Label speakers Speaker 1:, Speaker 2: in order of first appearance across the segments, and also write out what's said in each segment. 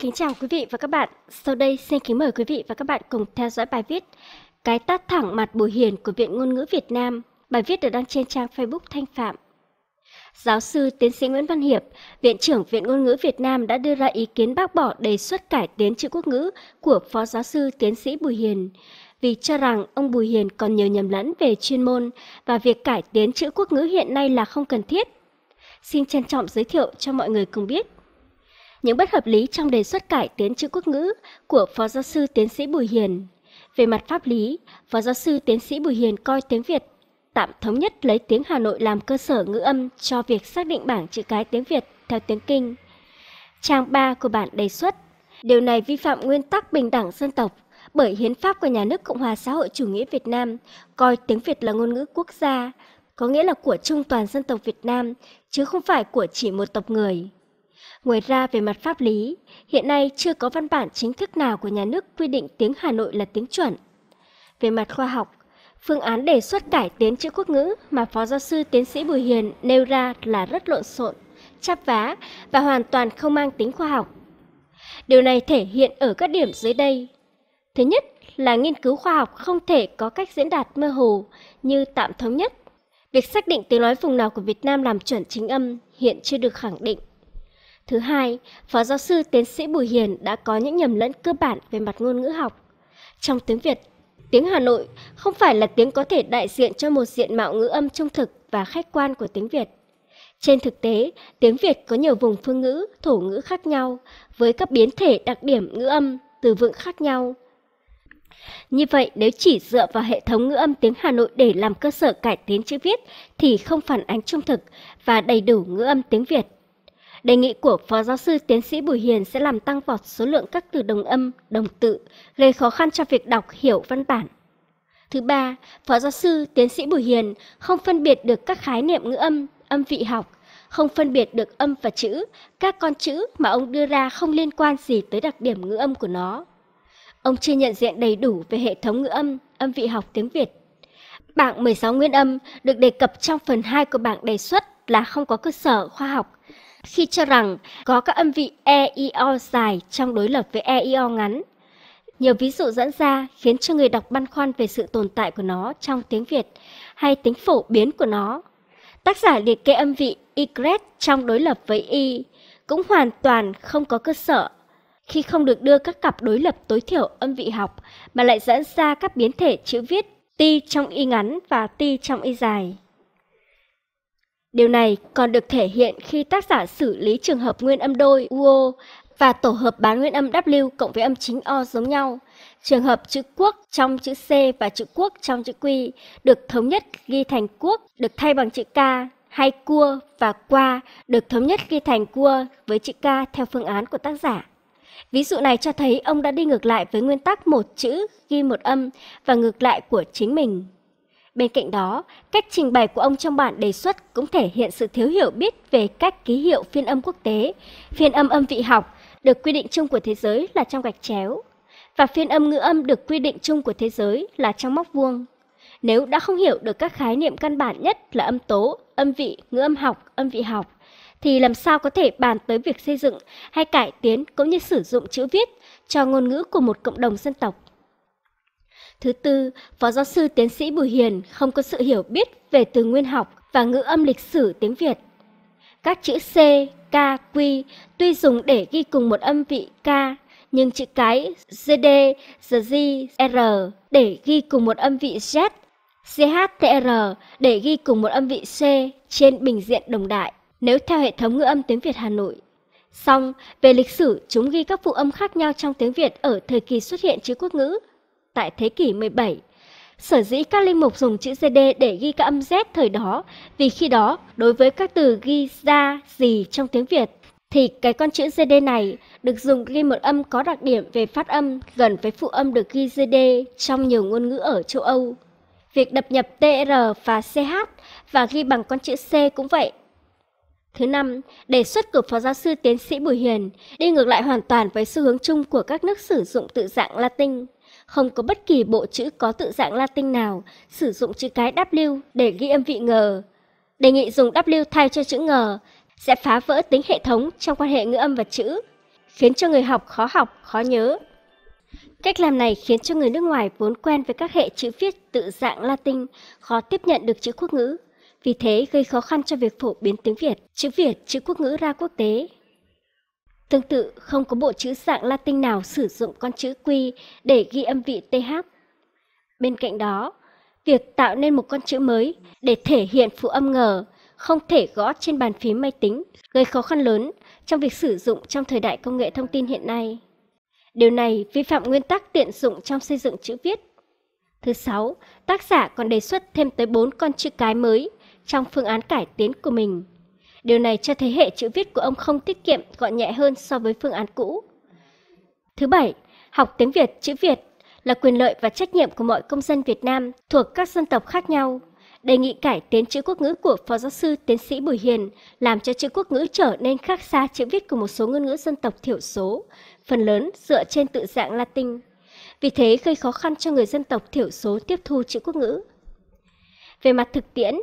Speaker 1: kính chào quý vị và các bạn. Sau đây xin kính mời quý vị và các bạn cùng theo dõi bài viết Cái tát thẳng mặt Bùi Hiền của Viện Ngôn ngữ Việt Nam. Bài viết được đăng trên trang Facebook Thanh Phạm. Giáo sư tiến sĩ Nguyễn Văn Hiệp, Viện trưởng Viện Ngôn ngữ Việt Nam đã đưa ra ý kiến bác bỏ đề xuất cải tiến chữ quốc ngữ của Phó Giáo sư tiến sĩ Bùi Hiền vì cho rằng ông Bùi Hiền còn nhiều nhầm lẫn về chuyên môn và việc cải tiến chữ quốc ngữ hiện nay là không cần thiết. Xin trân trọng giới thiệu cho mọi người cùng biết những bất hợp lý trong đề xuất cải tiến chữ quốc ngữ của Phó Giáo sư Tiến sĩ Bùi Hiền. Về mặt pháp lý, Phó Giáo sư Tiến sĩ Bùi Hiền coi tiếng Việt tạm thống nhất lấy tiếng Hà Nội làm cơ sở ngữ âm cho việc xác định bảng chữ cái tiếng Việt theo tiếng Kinh. Trang 3 của bản đề xuất, điều này vi phạm nguyên tắc bình đẳng dân tộc bởi hiến pháp của nhà nước Cộng hòa xã hội chủ nghĩa Việt Nam coi tiếng Việt là ngôn ngữ quốc gia, có nghĩa là của chung toàn dân tộc Việt Nam chứ không phải của chỉ một tộc người. Ngoài ra về mặt pháp lý, hiện nay chưa có văn bản chính thức nào của nhà nước quy định tiếng Hà Nội là tiếng chuẩn. Về mặt khoa học, phương án đề xuất cải tiến chữ quốc ngữ mà Phó Giáo sư Tiến sĩ Bùi Hiền nêu ra là rất lộn xộn, chắp vá và hoàn toàn không mang tính khoa học. Điều này thể hiện ở các điểm dưới đây. Thứ nhất là nghiên cứu khoa học không thể có cách diễn đạt mơ hồ như tạm thống nhất. Việc xác định tiếng nói vùng nào của Việt Nam làm chuẩn chính âm hiện chưa được khẳng định. Thứ hai, Phó giáo sư tiến sĩ Bùi Hiền đã có những nhầm lẫn cơ bản về mặt ngôn ngữ học. Trong tiếng Việt, tiếng Hà Nội không phải là tiếng có thể đại diện cho một diện mạo ngữ âm trung thực và khách quan của tiếng Việt. Trên thực tế, tiếng Việt có nhiều vùng phương ngữ, thổ ngữ khác nhau, với các biến thể đặc điểm ngữ âm, từ vựng khác nhau. Như vậy, nếu chỉ dựa vào hệ thống ngữ âm tiếng Hà Nội để làm cơ sở cải tiến chữ viết thì không phản ánh trung thực và đầy đủ ngữ âm tiếng Việt. Đề nghị của Phó Giáo sư Tiến sĩ Bùi Hiền sẽ làm tăng vọt số lượng các từ đồng âm, đồng tự, gây khó khăn cho việc đọc hiểu văn bản. Thứ ba, Phó Giáo sư Tiến sĩ Bùi Hiền không phân biệt được các khái niệm ngữ âm, âm vị học, không phân biệt được âm và chữ, các con chữ mà ông đưa ra không liên quan gì tới đặc điểm ngữ âm của nó. Ông chưa nhận diện đầy đủ về hệ thống ngữ âm, âm vị học tiếng Việt. Bảng 16 nguyên âm được đề cập trong phần 2 của bảng đề xuất là không có cơ sở khoa học khi cho rằng có các âm vị e, i, o dài trong đối lập với e, i, o ngắn. Nhiều ví dụ dẫn ra khiến cho người đọc băn khoăn về sự tồn tại của nó trong tiếng Việt hay tính phổ biến của nó. Tác giả liệt kê âm vị y e trong đối lập với y e cũng hoàn toàn không có cơ sở khi không được đưa các cặp đối lập tối thiểu âm vị học mà lại dẫn ra các biến thể chữ viết ti trong y ngắn và ti trong y dài. Điều này còn được thể hiện khi tác giả xử lý trường hợp nguyên âm đôi UO và tổ hợp bán nguyên âm W cộng với âm chính O giống nhau. Trường hợp chữ quốc trong chữ C và chữ quốc trong chữ Q được thống nhất ghi thành quốc được thay bằng chữ K hay cua và qua được thống nhất ghi thành cua với chữ K theo phương án của tác giả. Ví dụ này cho thấy ông đã đi ngược lại với nguyên tắc một chữ ghi một âm và ngược lại của chính mình. Bên cạnh đó, cách trình bày của ông trong bản đề xuất cũng thể hiện sự thiếu hiểu biết về các ký hiệu phiên âm quốc tế, phiên âm âm vị học được quy định chung của thế giới là trong gạch chéo và phiên âm ngữ âm được quy định chung của thế giới là trong móc vuông. Nếu đã không hiểu được các khái niệm căn bản nhất là âm tố, âm vị, ngữ âm học, âm vị học, thì làm sao có thể bàn tới việc xây dựng hay cải tiến cũng như sử dụng chữ viết cho ngôn ngữ của một cộng đồng dân tộc. Thứ tư, Phó giáo sư tiến sĩ Bùi Hiền không có sự hiểu biết về từ nguyên học và ngữ âm lịch sử tiếng Việt. Các chữ C, K, Q tuy dùng để ghi cùng một âm vị K, nhưng chữ cái GD, GG, R để ghi cùng một âm vị Z, CHTR để ghi cùng một âm vị C trên bình diện đồng đại, nếu theo hệ thống ngữ âm tiếng Việt Hà Nội. Song, về lịch sử, chúng ghi các phụ âm khác nhau trong tiếng Việt ở thời kỳ xuất hiện chữ quốc ngữ tại thế kỷ 17. Sở dĩ các linh mục dùng chữ GD để ghi các âm Z thời đó, vì khi đó, đối với các từ ghi ra, gì trong tiếng Việt, thì cái con chữ GD này được dùng ghi một âm có đặc điểm về phát âm gần với phụ âm được ghi GD trong nhiều ngôn ngữ ở châu Âu. Việc đập nhập TR và CH và ghi bằng con chữ C cũng vậy. Thứ năm, đề xuất của Phó Giáo sư Tiến sĩ Bùi Hiền đi ngược lại hoàn toàn với xu hướng chung của các nước sử dụng tự dạng Latin không có bất kỳ bộ chữ có tự dạng Latin nào sử dụng chữ cái W để ghi âm vị ngờ. Đề nghị dùng W thay cho chữ ngờ sẽ phá vỡ tính hệ thống trong quan hệ ngữ âm và chữ, khiến cho người học khó học, khó nhớ. Cách làm này khiến cho người nước ngoài vốn quen với các hệ chữ viết tự dạng Latin khó tiếp nhận được chữ quốc ngữ, vì thế gây khó khăn cho việc phổ biến tiếng Việt, chữ Việt, chữ quốc ngữ ra quốc tế. Tương tự, không có bộ chữ dạng Latin nào sử dụng con chữ Q để ghi âm vị TH. Bên cạnh đó, việc tạo nên một con chữ mới để thể hiện phụ âm ngờ không thể gõ trên bàn phím máy tính, gây khó khăn lớn trong việc sử dụng trong thời đại công nghệ thông tin hiện nay. Điều này vi phạm nguyên tắc tiện dụng trong xây dựng chữ viết. Thứ sáu, tác giả còn đề xuất thêm tới 4 con chữ cái mới trong phương án cải tiến của mình. Điều này cho thấy hệ chữ viết của ông không tiết kiệm, gọn nhẹ hơn so với phương án cũ. Thứ bảy, học tiếng Việt, chữ Việt là quyền lợi và trách nhiệm của mọi công dân Việt Nam thuộc các dân tộc khác nhau. Đề nghị cải tiến chữ quốc ngữ của Phó Giáo sư Tiến sĩ Bùi Hiền làm cho chữ quốc ngữ trở nên khác xa chữ viết của một số ngôn ngữ dân tộc thiểu số, phần lớn dựa trên tự dạng Latin. Vì thế gây khó khăn cho người dân tộc thiểu số tiếp thu chữ quốc ngữ. Về mặt thực tiễn,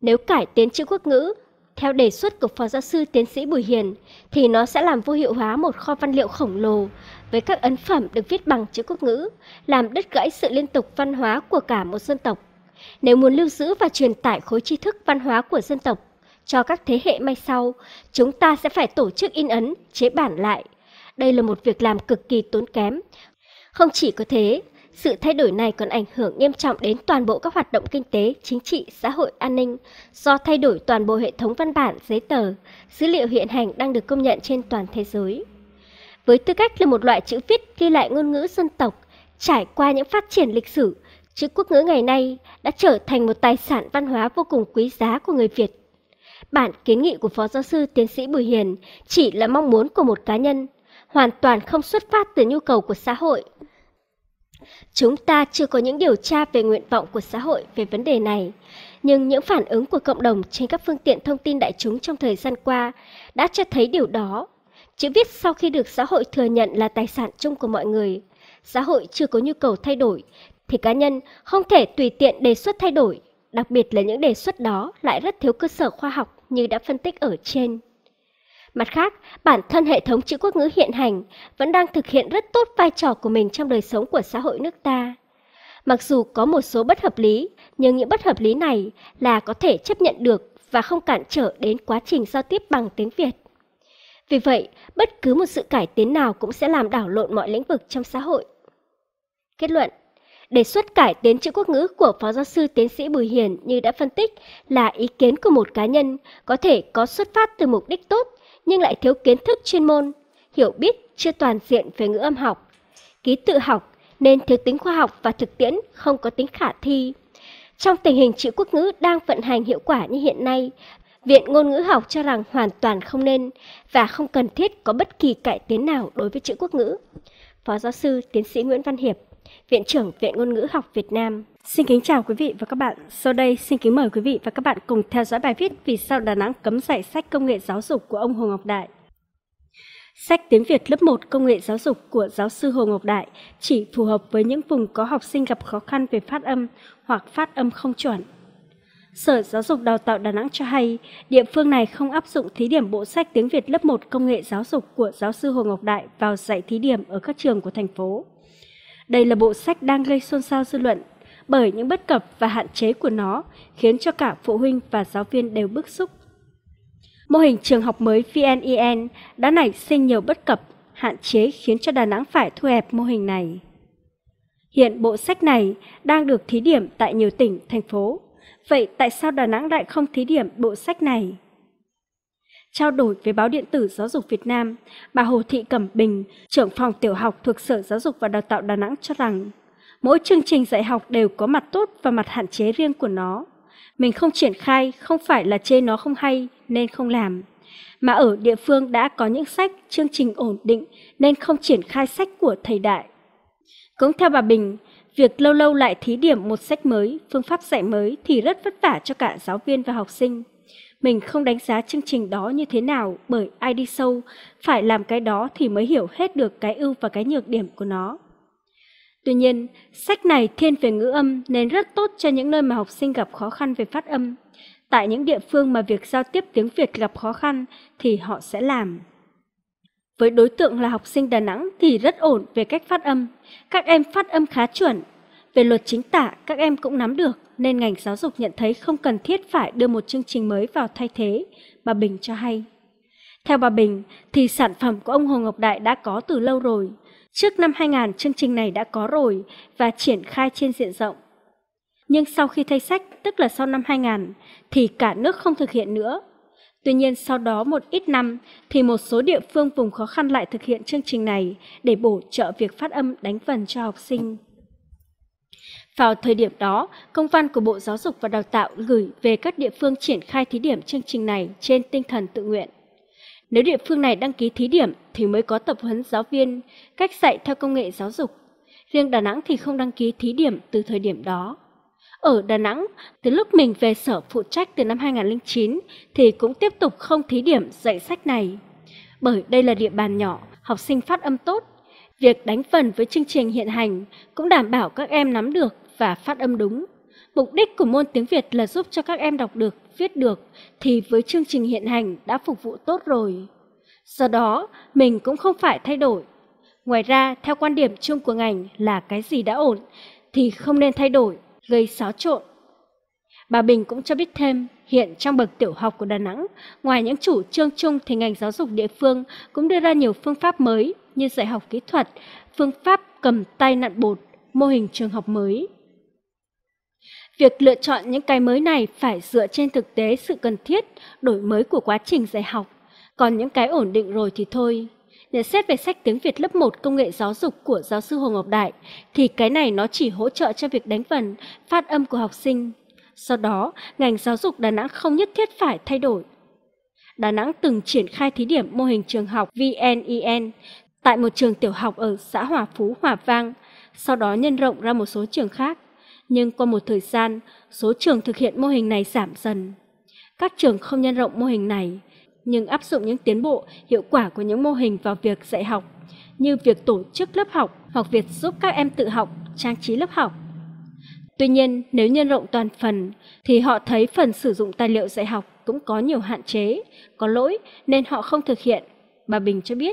Speaker 1: nếu cải tiến chữ quốc ngữ theo đề xuất của Phó Giáo sư Tiến sĩ Bùi Hiền, thì nó sẽ làm vô hiệu hóa một kho văn liệu khổng lồ với các ấn phẩm được viết bằng chữ quốc ngữ, làm đứt gãy sự liên tục văn hóa của cả một dân tộc. Nếu muốn lưu giữ và truyền tải khối tri thức văn hóa của dân tộc cho các thế hệ mai sau, chúng ta sẽ phải tổ chức in ấn, chế bản lại. Đây là một việc làm cực kỳ tốn kém. Không chỉ có thế, sự thay đổi này còn ảnh hưởng nghiêm trọng đến toàn bộ các hoạt động kinh tế, chính trị, xã hội, an ninh do thay đổi toàn bộ hệ thống văn bản, giấy tờ, dữ liệu hiện hành đang được công nhận trên toàn thế giới. Với tư cách là một loại chữ viết ghi lại ngôn ngữ dân tộc, trải qua những phát triển lịch sử, chữ quốc ngữ ngày nay đã trở thành một tài sản văn hóa vô cùng quý giá của người Việt. Bản kiến nghị của Phó Giáo sư Tiến sĩ Bùi Hiền chỉ là mong muốn của một cá nhân, hoàn toàn không xuất phát từ nhu cầu của xã hội – Chúng ta chưa có những điều tra về nguyện vọng của xã hội về vấn đề này, nhưng những phản ứng của cộng đồng trên các phương tiện thông tin đại chúng trong thời gian qua đã cho thấy điều đó. Chữ viết sau khi được xã hội thừa nhận là tài sản chung của mọi người, xã hội chưa có nhu cầu thay đổi, thì cá nhân không thể tùy tiện đề xuất thay đổi, đặc biệt là những đề xuất đó lại rất thiếu cơ sở khoa học như đã phân tích ở trên. Mặt khác, bản thân hệ thống chữ quốc ngữ hiện hành vẫn đang thực hiện rất tốt vai trò của mình trong đời sống của xã hội nước ta. Mặc dù có một số bất hợp lý, nhưng những bất hợp lý này là có thể chấp nhận được và không cản trở đến quá trình giao tiếp bằng tiếng Việt. Vì vậy, bất cứ một sự cải tiến nào cũng sẽ làm đảo lộn mọi lĩnh vực trong xã hội. Kết luận Đề xuất cải tiến chữ quốc ngữ của Phó Giáo sư Tiến sĩ Bùi Hiền như đã phân tích là ý kiến của một cá nhân có thể có xuất phát từ mục đích tốt nhưng lại thiếu kiến thức chuyên môn, hiểu biết chưa toàn diện về ngữ âm học. Ký tự học nên thiếu tính khoa học và thực tiễn không có tính khả thi. Trong tình hình chữ quốc ngữ đang vận hành hiệu quả như hiện nay, Viện Ngôn ngữ học cho rằng hoàn toàn không nên và không cần thiết có bất kỳ cải tiến nào đối với chữ quốc ngữ. Phó giáo sư tiến sĩ Nguyễn Văn Hiệp, Viện trưởng Viện Ngôn ngữ học Việt
Speaker 2: Nam Xin kính chào quý vị và các bạn. Sau đây xin kính mời quý vị và các bạn cùng theo dõi bài viết Vì sao Đà Nẵng cấm dạy sách công nghệ giáo dục của ông Hồ Ngọc Đại. Sách tiếng Việt lớp 1 công nghệ giáo dục của giáo sư Hồ Ngọc Đại chỉ phù hợp với những vùng có học sinh gặp khó khăn về phát âm hoặc phát âm không chuẩn. Sở Giáo dục Đào tạo Đà Nẵng cho hay, địa phương này không áp dụng thí điểm bộ sách tiếng Việt lớp 1 công nghệ giáo dục của giáo sư Hồ Ngọc Đại vào dạy thí điểm ở các trường của thành phố. Đây là bộ sách đang gây xôn xao dư luận bởi những bất cập và hạn chế của nó khiến cho cả phụ huynh và giáo viên đều bức xúc. Mô hình trường học mới VNEN e đã nảy sinh nhiều bất cập, hạn chế khiến cho Đà Nẵng phải thu hẹp mô hình này. Hiện bộ sách này đang được thí điểm tại nhiều tỉnh, thành phố. Vậy tại sao Đà Nẵng lại không thí điểm bộ sách này? Trao đổi với báo điện tử Giáo dục Việt Nam, bà Hồ Thị Cẩm Bình, trưởng phòng tiểu học thuộc Sở Giáo dục và Đào tạo Đà Nẵng cho rằng Mỗi chương trình dạy học đều có mặt tốt và mặt hạn chế riêng của nó. Mình không triển khai không phải là chê nó không hay nên không làm, mà ở địa phương đã có những sách, chương trình ổn định nên không triển khai sách của thầy đại. Cũng theo bà Bình, việc lâu lâu lại thí điểm một sách mới, phương pháp dạy mới thì rất vất vả cho cả giáo viên và học sinh. Mình không đánh giá chương trình đó như thế nào bởi ai đi sâu, phải làm cái đó thì mới hiểu hết được cái ưu và cái nhược điểm của nó. Tuy nhiên, sách này thiên về ngữ âm nên rất tốt cho những nơi mà học sinh gặp khó khăn về phát âm. Tại những địa phương mà việc giao tiếp tiếng Việt gặp khó khăn thì họ sẽ làm. Với đối tượng là học sinh Đà Nẵng thì rất ổn về cách phát âm. Các em phát âm khá chuẩn. Về luật chính tả, các em cũng nắm được, nên ngành giáo dục nhận thấy không cần thiết phải đưa một chương trình mới vào thay thế, bà Bình cho hay. Theo bà Bình, thì sản phẩm của ông Hồ Ngọc Đại đã có từ lâu rồi, Trước năm 2000, chương trình này đã có rồi và triển khai trên diện rộng. Nhưng sau khi thay sách, tức là sau năm 2000, thì cả nước không thực hiện nữa. Tuy nhiên sau đó một ít năm thì một số địa phương vùng khó khăn lại thực hiện chương trình này để bổ trợ việc phát âm đánh vần cho học sinh. Vào thời điểm đó, công văn của Bộ Giáo dục và Đào tạo gửi về các địa phương triển khai thí điểm chương trình này trên tinh thần tự nguyện. Nếu địa phương này đăng ký thí điểm thì mới có tập huấn giáo viên cách dạy theo công nghệ giáo dục. Riêng Đà Nẵng thì không đăng ký thí điểm từ thời điểm đó. Ở Đà Nẵng, từ lúc mình về sở phụ trách từ năm 2009 thì cũng tiếp tục không thí điểm dạy sách này. Bởi đây là địa bàn nhỏ, học sinh phát âm tốt. Việc đánh phần với chương trình hiện hành cũng đảm bảo các em nắm được và phát âm đúng. Mục đích của môn tiếng Việt là giúp cho các em đọc được, viết được, thì với chương trình hiện hành đã phục vụ tốt rồi. Do đó, mình cũng không phải thay đổi. Ngoài ra, theo quan điểm chung của ngành là cái gì đã ổn thì không nên thay đổi, gây xáo trộn. Bà Bình cũng cho biết thêm, hiện trong bậc tiểu học của Đà Nẵng, ngoài những chủ trương chung thì ngành giáo dục địa phương cũng đưa ra nhiều phương pháp mới như dạy học kỹ thuật, phương pháp cầm tay nặn bột, mô hình trường học mới. Việc lựa chọn những cái mới này phải dựa trên thực tế sự cần thiết, đổi mới của quá trình dạy học. Còn những cái ổn định rồi thì thôi. để xét về sách tiếng Việt lớp 1 công nghệ giáo dục của giáo sư Hồ Ngọc Đại thì cái này nó chỉ hỗ trợ cho việc đánh vần, phát âm của học sinh. Sau đó, ngành giáo dục Đà Nẵng không nhất thiết phải thay đổi. Đà Nẵng từng triển khai thí điểm mô hình trường học VNEN e tại một trường tiểu học ở xã Hòa Phú, Hòa Vang, sau đó nhân rộng ra một số trường khác nhưng qua một thời gian, số trường thực hiện mô hình này giảm dần. Các trường không nhân rộng mô hình này, nhưng áp dụng những tiến bộ, hiệu quả của những mô hình vào việc dạy học, như việc tổ chức lớp học hoặc việc giúp các em tự học, trang trí lớp học. Tuy nhiên, nếu nhân rộng toàn phần, thì họ thấy phần sử dụng tài liệu dạy học cũng có nhiều hạn chế, có lỗi nên họ không thực hiện, bà Bình cho biết.